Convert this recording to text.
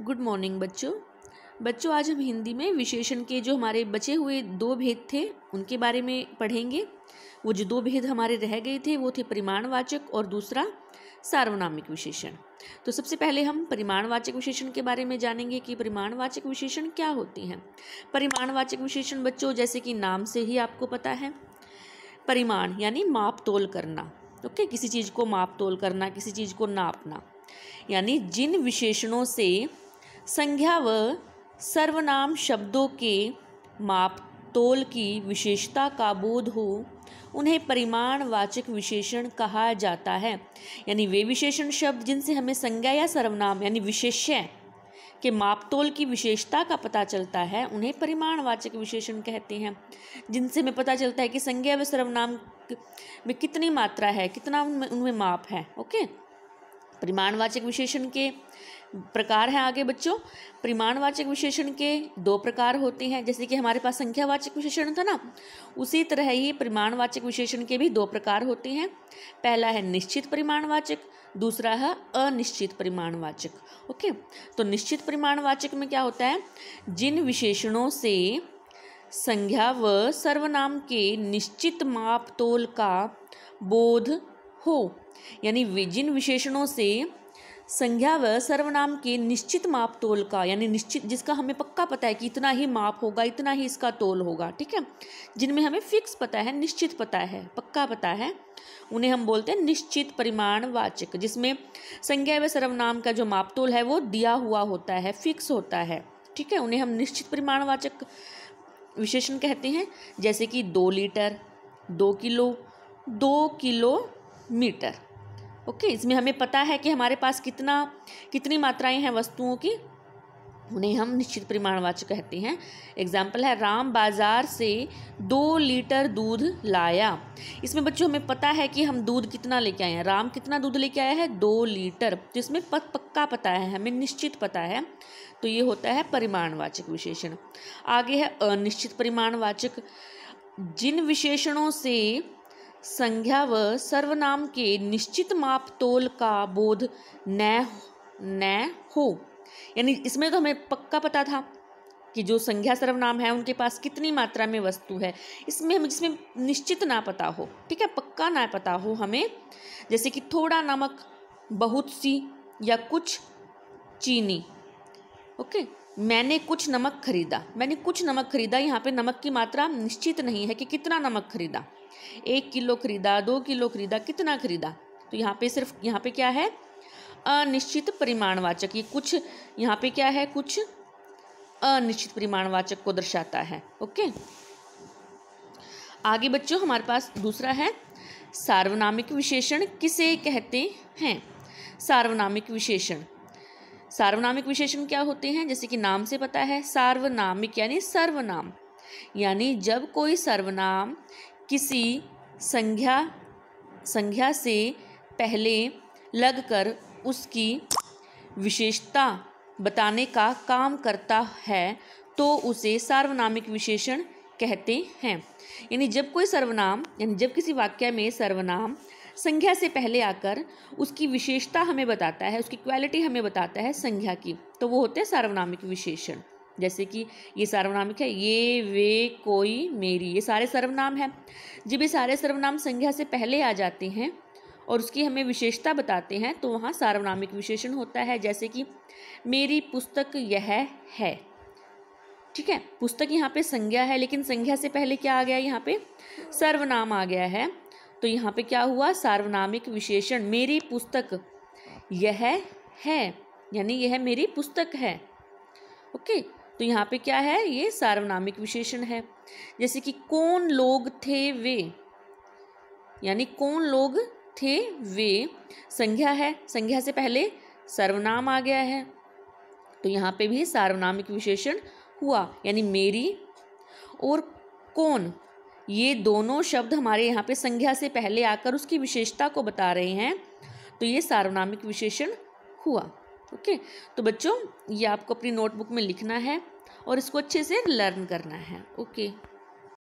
good morning बच्चों बच्चों आज हम हिंदी में विशेषण के जो हमारे बचे हुए दो भेद थे उनके बारे में पढ़ेंगे वो जो दो भेद हमारे रह गए थे वो थे परिमाणवाचक और दूसरा सार्वनामिक विशेषण तो सबसे पहले हम परिमाणवाचक विशेषण के बारे में जानेंगे कि परिमाणवाचक विशेषण क्या होती हैं परिमाणवाचक विशेषण बच्चों जैसे कि नाम से ही आपको पता है परिमाण यानी माप तोल करना ओके किसी चीज़ को माप तोल करना किसी चीज़ को नापना यानी जिन विशेषणों से संज्ञा व सर्वनाम शब्दों के माप तोल की विशेषता का बोध हो उन्हें परिमाणवाचक विशेषण कहा जाता है यानी वे विशेषण शब्द जिनसे हमें संज्ञा या सर्वनाम यानी विशेष्य के मापतोल की विशेषता का पता चलता है उन्हें परिमाणवाचक विशेषण कहते हैं जिनसे हमें पता चलता है कि संज्ञा व सर्वनाम में कितनी मात्रा है कितना उनमें उनमें माप है ओके परिमाणवाचक विशेषण के प्रकार हैं आगे बच्चों परिमाणवाचक विशेषण के दो प्रकार होते हैं जैसे कि हमारे पास संख्यावाचक विशेषण था ना उसी तरह ही परिमाणवाचक विशेषण के भी दो प्रकार होते हैं पहला है निश्चित परिमाणवाचक दूसरा है अनिश्चित परिमाणवाचक ओके तो निश्चित परिमाणवाचक में क्या होता है जिन विशेषणों से संज्ञा व सर्वनाम के निश्चित माप तोल का बोध हो यानी जिन विशेषणों से संज्ञा व सर्वनाम के निश्चित माप तोल का यानी निश्चित जिसका हमें पक्का पता है कि इतना ही माप होगा इतना ही इसका तोल होगा ठीक है जिनमें हमें फिक्स पता है निश्चित पता है पक्का पता है उन्हें हम बोलते हैं निश्चित परिमाण वाचक जिसमें संज्ञा व सर्वनाम का जो माप तोल है वो दिया हुआ होता है फिक्स होता है ठीक है उन्हें हम निश्चित परिमाणवाचक विशेषण कहते हैं जैसे कि दो लीटर दो किलो दो किलोमीटर ओके इसमें हमें पता है कि हमारे पास कितना कितनी मात्राएं हैं वस्तुओं की उन्हें हम निश्चित परिमाणवाचक कहते हैं एग्जाम्पल है राम बाजार से दो लीटर दूध लाया इसमें बच्चों हमें पता है कि हम दूध कितना लेके आए हैं राम कितना दूध लेके आया है दो लीटर तो इसमें पक पक्का पता है हमें निश्चित पता है तो ये होता है परिमाणवाचक विशेषण आगे है अनिश्चित परिमाणवाचक जिन विशेषणों से संज्ञा व सर्वनाम के निश्चित माप तोल का बोध न न हो यानी इसमें तो हमें पक्का पता था कि जो संज्ञा सर्वनाम है उनके पास कितनी मात्रा में वस्तु है इसमें हमें जिसमें निश्चित ना पता हो ठीक है पक्का ना पता हो हमें जैसे कि थोड़ा नमक बहुत सी या कुछ चीनी ओके मैंने कुछ नमक खरीदा मैंने कुछ नमक खरीदा यहाँ पे नमक की मात्रा निश्चित नहीं है कि कितना नमक खरीदा एक किलो खरीदा दो किलो खरीदा कितना खरीदा तो यहाँ पे सिर्फ यहाँ पे क्या है अनिश्चित परिमाणवाचक ये कुछ यहाँ पे क्या है कुछ अनिश्चित परिमाणवाचक को दर्शाता है ओके आगे बच्चों हमारे पास दूसरा है सार्वनामिक विशेषण किसे कहते हैं सार्वनामिक विशेषण सार्वनामिक विशेषण क्या होते हैं जैसे कि नाम से पता है सार्वनामिक यानी सर्वनाम यानी जब कोई सर्वनाम किसी संज्ञा संज्ञा से पहले लगकर उसकी विशेषता बताने का काम करता है तो उसे सार्वनामिक विशेषण कहते हैं यानी जब कोई सर्वनाम यानी जब किसी वाक्य में सर्वनाम संज्ञा से पहले आकर उसकी विशेषता हमें बताता है उसकी क्वालिटी हमें बताता है संज्ञा की तो वो होते हैं सार्वनामिक विशेषण जैसे कि ये सार्वनामिक है ये वे कोई मेरी ये सारे सर्वनाम हैं जब ये सारे सर्वनाम संज्ञा से पहले आ जाते हैं और उसकी हमें विशेषता बताते हैं तो वहाँ सार्वनामिक विशेषण होता है जैसे कि मेरी पुस्तक यह है ठीक है पुस्तक यहाँ पे संज्ञा है लेकिन संज्ञा से पहले क्या आ गया यहाँ पे सर्वनाम आ गया है तो यहाँ पे क्या हुआ सार्वनामिक विशेषण मेरी पुस्तक यह है यानी यह मेरी पुस्तक है ओके तो यहाँ पे क्या है ये सार्वनामिक विशेषण है जैसे कि कौन लोग थे वे यानी कौन लोग थे वे संज्ञा है संज्ञा से पहले सर्वनाम आ गया है तो यहाँ पे भी सार्वनामिक विशेषण हुआ यानी मेरी और कौन ये दोनों शब्द हमारे यहाँ पे संज्ञा से पहले आकर उसकी विशेषता को बता रहे हैं तो ये सार्वनामिक विशेषण हुआ ओके तो बच्चों ये आपको अपनी नोटबुक में लिखना है और इसको अच्छे से लर्न करना है ओके